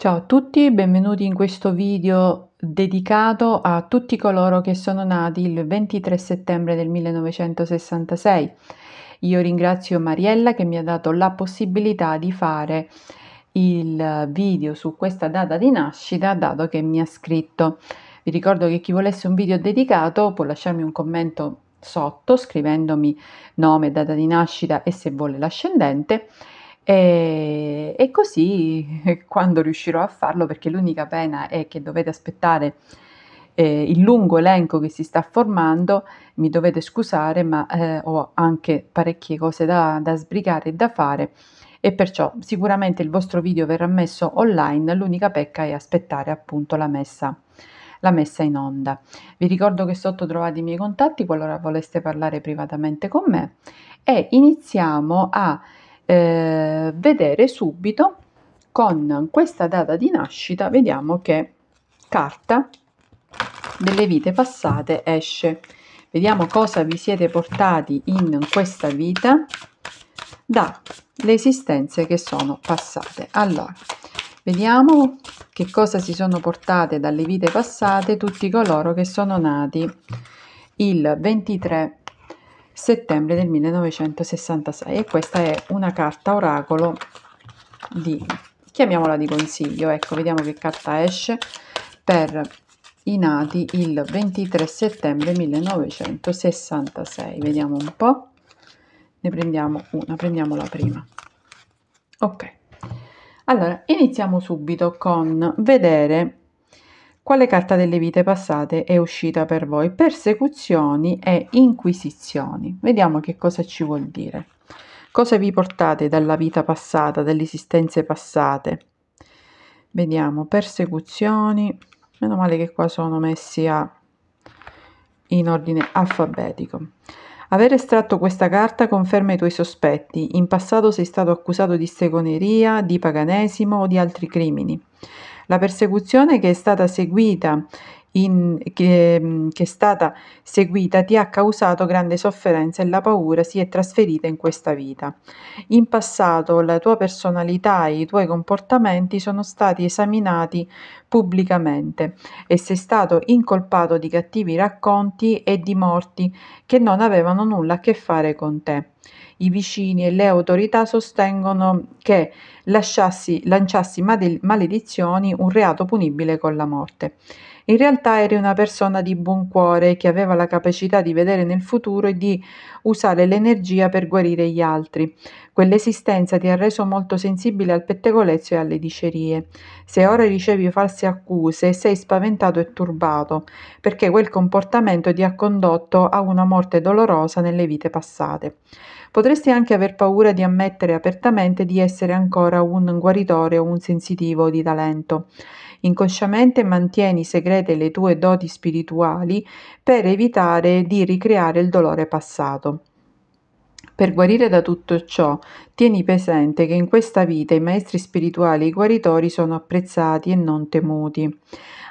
Ciao a tutti, benvenuti in questo video dedicato a tutti coloro che sono nati il 23 settembre del 1966. Io ringrazio Mariella che mi ha dato la possibilità di fare il video su questa data di nascita, dato che mi ha scritto. Vi ricordo che chi volesse un video dedicato può lasciarmi un commento sotto scrivendomi nome, data di nascita e se vuole l'ascendente e, e così quando riuscirò a farlo, perché l'unica pena è che dovete aspettare eh, il lungo elenco che si sta formando, mi dovete scusare, ma eh, ho anche parecchie cose da, da sbrigare e da fare e perciò sicuramente il vostro video verrà messo online, l'unica pecca è aspettare appunto la messa, la messa in onda. Vi ricordo che sotto trovate i miei contatti qualora voleste parlare privatamente con me e iniziamo a eh, vedere subito con questa data di nascita, vediamo che carta delle vite passate esce. Vediamo cosa vi siete portati in questa vita dalle esistenze che sono passate. Allora, vediamo che cosa si sono portate dalle vite passate tutti coloro che sono nati il 23 settembre del 1966 e questa è una carta oracolo di chiamiamola di consiglio ecco vediamo che carta esce per i nati il 23 settembre 1966 vediamo un po ne prendiamo una prendiamo la prima ok allora iniziamo subito con vedere quale carta delle vite passate è uscita per voi? Persecuzioni e inquisizioni. Vediamo che cosa ci vuol dire. Cosa vi portate dalla vita passata, dalle esistenze passate? Vediamo, persecuzioni. Meno male che qua sono messi a, in ordine alfabetico. Aver estratto questa carta conferma i tuoi sospetti. In passato sei stato accusato di stregoneria, di paganesimo o di altri crimini. La persecuzione che è stata seguita in, che, mm, che, è stata seguita ti ha causato grande sofferenza e la paura si è trasferita in questa vita. In passato la tua personalità e i tuoi comportamenti sono stati esaminati pubblicamente e sei stato incolpato di cattivi racconti e di morti che non avevano nulla a che fare con te. I vicini e le autorità sostengono che lasciassi, lanciassi maledizioni, un reato punibile con la morte. In realtà eri una persona di buon cuore che aveva la capacità di vedere nel futuro e di usare l'energia per guarire gli altri. Quell'esistenza ti ha reso molto sensibile al pettegolezzo e alle dicerie. Se ora ricevi false accuse, sei spaventato e turbato, perché quel comportamento ti ha condotto a una morte dolorosa nelle vite passate. Potresti anche aver paura di ammettere apertamente di essere ancora ancora un guaritore o un sensitivo di talento. Inconsciamente mantieni segrete le tue doti spirituali per evitare di ricreare il dolore passato. Per guarire da tutto ciò, tieni presente che in questa vita i maestri spirituali e i guaritori sono apprezzati e non temuti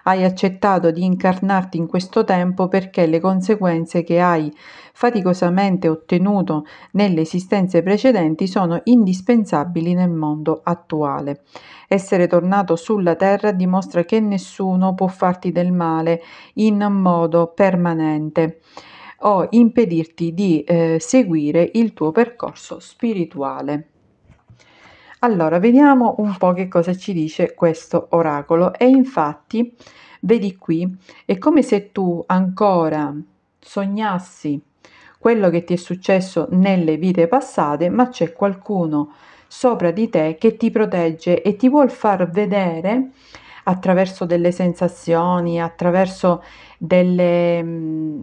hai accettato di incarnarti in questo tempo perché le conseguenze che hai faticosamente ottenuto nelle esistenze precedenti sono indispensabili nel mondo attuale. Essere tornato sulla terra dimostra che nessuno può farti del male in modo permanente o impedirti di eh, seguire il tuo percorso spirituale. Allora, vediamo un po' che cosa ci dice questo oracolo. E infatti, vedi qui, è come se tu ancora sognassi quello che ti è successo nelle vite passate, ma c'è qualcuno sopra di te che ti protegge e ti vuol far vedere attraverso delle sensazioni, attraverso delle, mm,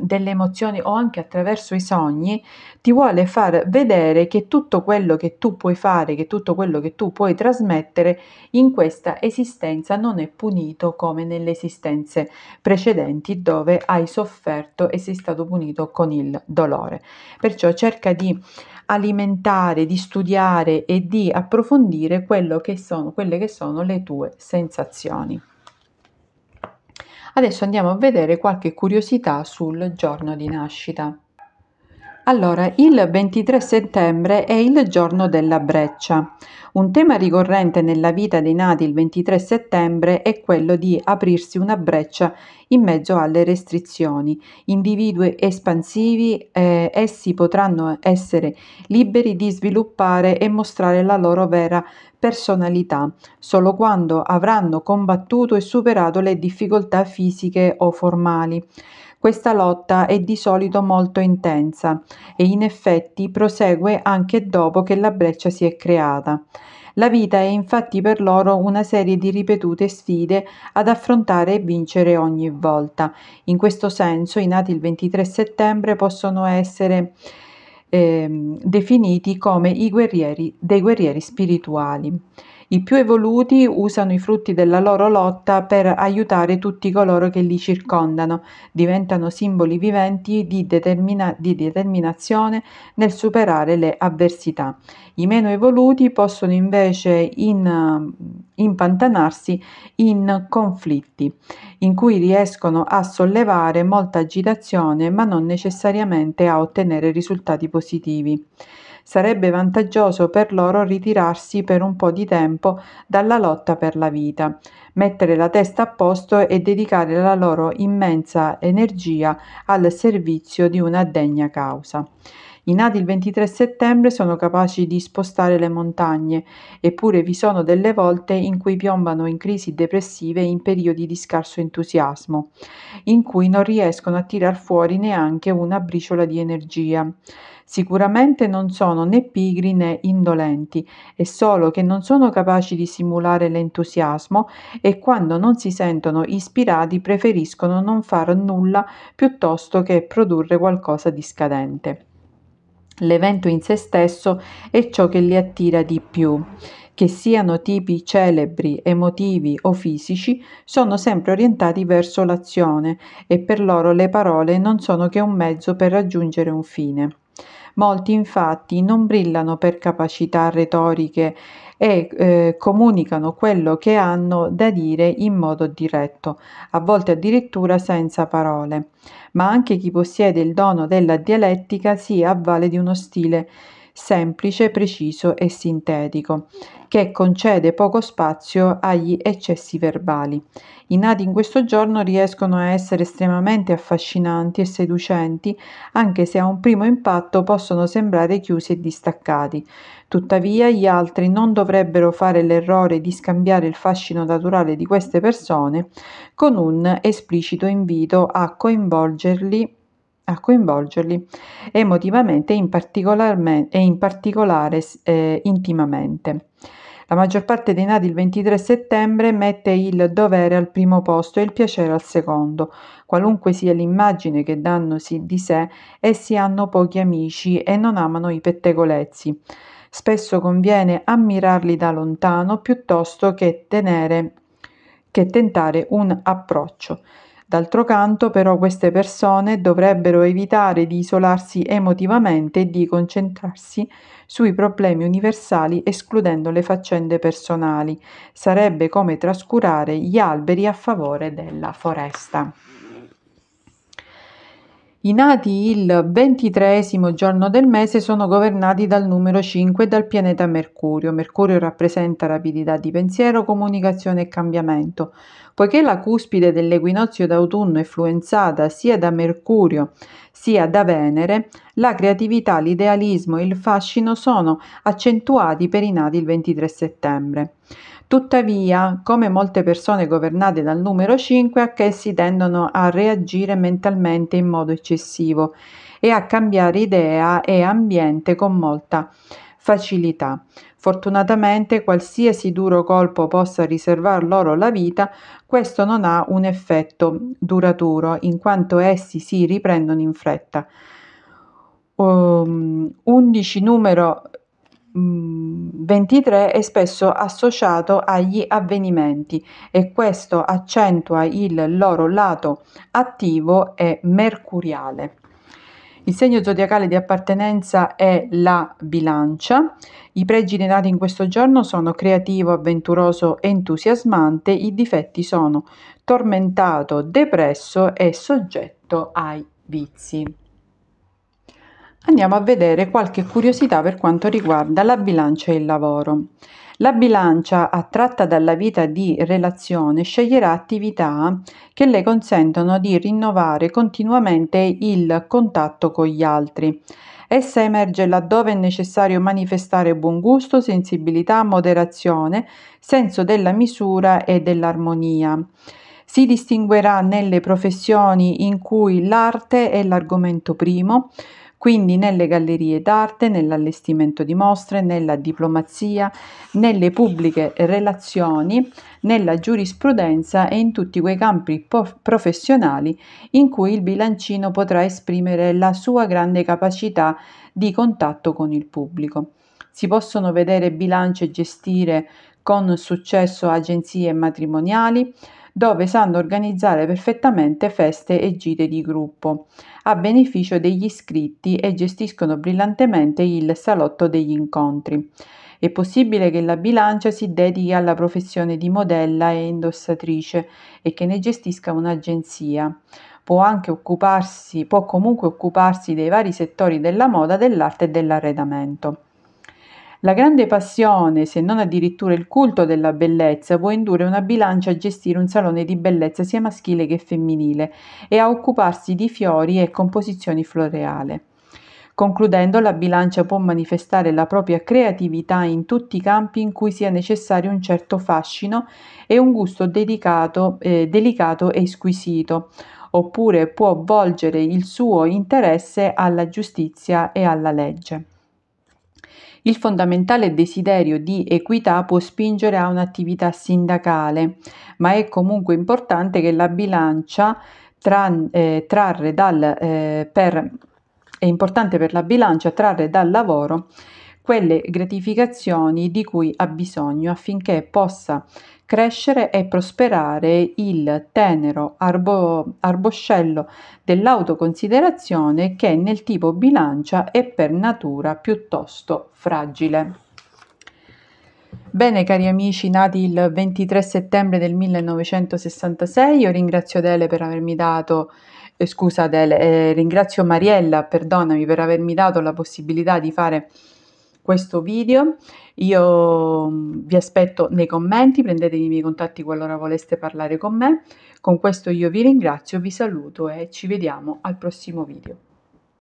delle, emozioni o anche attraverso i sogni, ti vuole far vedere che tutto quello che tu puoi fare, che tutto quello che tu puoi trasmettere in questa esistenza non è punito come nelle esistenze precedenti dove hai sofferto e sei stato punito con il dolore. Perciò cerca di alimentare, di studiare e di approfondire che sono, quelle che sono le tue sensazioni. Adesso andiamo a vedere qualche curiosità sul giorno di nascita. Allora, il 23 settembre è il giorno della breccia. Un tema ricorrente nella vita dei nati il 23 settembre è quello di aprirsi una breccia in mezzo alle restrizioni. Individui espansivi, eh, essi potranno essere liberi di sviluppare e mostrare la loro vera personalità solo quando avranno combattuto e superato le difficoltà fisiche o formali. Questa lotta è di solito molto intensa e in effetti prosegue anche dopo che la breccia si è creata. La vita è infatti per loro una serie di ripetute sfide ad affrontare e vincere ogni volta. In questo senso i nati il 23 settembre possono essere eh, definiti come i guerrieri dei guerrieri spirituali. I più evoluti usano i frutti della loro lotta per aiutare tutti coloro che li circondano, diventano simboli viventi di, determina- di determinazione nel superare le avversità. I meno evoluti possono invece in, impantanarsi in conflitti, in cui riescono a sollevare molta agitazione ma non necessariamente a ottenere risultati positivi sarebbe vantaggioso per loro ritirarsi per un po' di tempo dalla lotta per la vita, mettere la testa a posto e dedicare la loro immensa energia al servizio di una degna causa. I nati il 23 settembre sono capaci di spostare le montagne, eppure vi sono delle volte in cui piombano in crisi depressive in periodi di scarso entusiasmo, in cui non riescono a tirar fuori neanche una briciola di energia. Sicuramente non sono né pigri né indolenti, è solo che non sono capaci di simulare l'entusiasmo e quando non si sentono ispirati preferiscono non far nulla piuttosto che produrre qualcosa di scadente. L'evento in sé stesso è ciò che li attira di più. Che siano tipi celebri, emotivi o fisici, sono sempre orientati verso l'azione e per loro le parole non sono che un mezzo per raggiungere un fine. Molti infatti non brillano per capacità retoriche e eh, comunicano quello che hanno da dire in modo diretto, a volte addirittura senza parole. Ma anche chi possiede il dono della dialettica si avvale di uno stile semplice, preciso e sintetico, che concede poco spazio agli eccessi verbali. I nati in questo giorno riescono a essere estremamente affascinanti e seducenti, anche se a un primo impatto possono sembrare chiusi e distaccati. Tuttavia, gli altri non dovrebbero fare l'errore di scambiare il fascino naturale di queste persone con un esplicito invito a coinvolgerli a coinvolgerli emotivamente in, e in particolare eh, intimamente. La maggior parte dei nati il 23 settembre mette il dovere al primo posto e il piacere al secondo. Qualunque sia l'immagine che dannosi di sé, essi hanno pochi amici e non amano i pettegolezzi. Spesso conviene ammirarli da lontano piuttosto che, tenere, che tentare un approccio. D'altro canto però queste persone dovrebbero evitare di isolarsi emotivamente e di concentrarsi sui problemi universali escludendo le faccende personali. Sarebbe come trascurare gli alberi a favore della foresta. I nati il ventitreesimo giorno del mese sono governati dal numero 5 e dal pianeta Mercurio. Mercurio rappresenta rapidità di pensiero, comunicazione e cambiamento. Poiché la cuspide dell'equinozio d'autunno è influenzata sia da Mercurio sia da Venere, la creatività, l'idealismo e il fascino sono accentuati per i nati il 23 settembre. Tuttavia, come molte persone governate dal numero 5, anche essi tendono a reagire mentalmente in modo eccessivo e a cambiare idea e ambiente con molta facilità. Fortunatamente qualsiasi duro colpo possa riservar loro la vita, questo non ha un effetto duraturo, in quanto essi si riprendono in fretta. Um, 11 numero 23 mm, è spesso associato agli avvenimenti e questo accentua il loro lato attivo e mercuriale. Il segno zodiacale di appartenenza è la bilancia. I pregi nati in questo giorno sono creativo, avventuroso e entusiasmante. I difetti sono tormentato, depresso e soggetto ai vizi andiamo a vedere qualche curiosità per quanto riguarda la bilancia e il lavoro. La bilancia, attratta dalla vita di relazione, sceglierà attività che le consentono di rinnovare continuamente il contatto con gli altri. Essa emerge laddove è necessario manifestare buon gusto, sensibilità, moderazione, senso della misura e dell'armonia. Si distinguerà nelle professioni in cui l'arte è l'argomento primo, quindi nelle gallerie d'arte, nell'allestimento di mostre, nella diplomazia, nelle pubbliche relazioni, nella giurisprudenza e in tutti quei campi professionali in cui il bilancino potrà esprimere la sua grande capacità di contatto con il pubblico. Si possono vedere bilanci e gestire con successo agenzie matrimoniali, dove sanno organizzare perfettamente feste e gite di gruppo, a beneficio degli iscritti e gestiscono brillantemente il salotto degli incontri. È possibile che la bilancia si dedichi alla professione di modella e indossatrice e che ne gestisca un'agenzia. Può anche occuparsi, può comunque occuparsi dei vari settori della moda, dell'arte e dell'arredamento. La grande passione, se non addirittura il culto della bellezza, può indurre una bilancia a gestire un salone di bellezza sia maschile che femminile e a occuparsi di fiori e composizioni floreale. Concludendo, la bilancia può manifestare la propria creatività in tutti i campi in cui sia necessario un certo fascino e un gusto dedicato, eh, delicato e squisito, oppure può volgere il suo interesse alla giustizia e alla legge. Il fondamentale desiderio di equità può spingere a un'attività sindacale, ma è comunque importante che la bilancia tra, eh, trarre dal, eh, per, è importante per la bilancia trarre dal lavoro quelle gratificazioni di cui ha bisogno affinché possa crescere e prosperare il tenero arbo, arboscello dell'autoconsiderazione che nel tipo bilancia è per natura piuttosto fragile. Bene cari amici, nati il 23 settembre del 1966, io ringrazio Adele per avermi dato, eh, scusa Adele, eh, ringrazio Mariella, perdonami, per avermi dato la possibilità di fare questo video. Io mm, vi aspetto nei commenti, prendete i miei contatti qualora voleste parlare con me. Con questo io vi ringrazio, vi saluto e ci vediamo al prossimo video.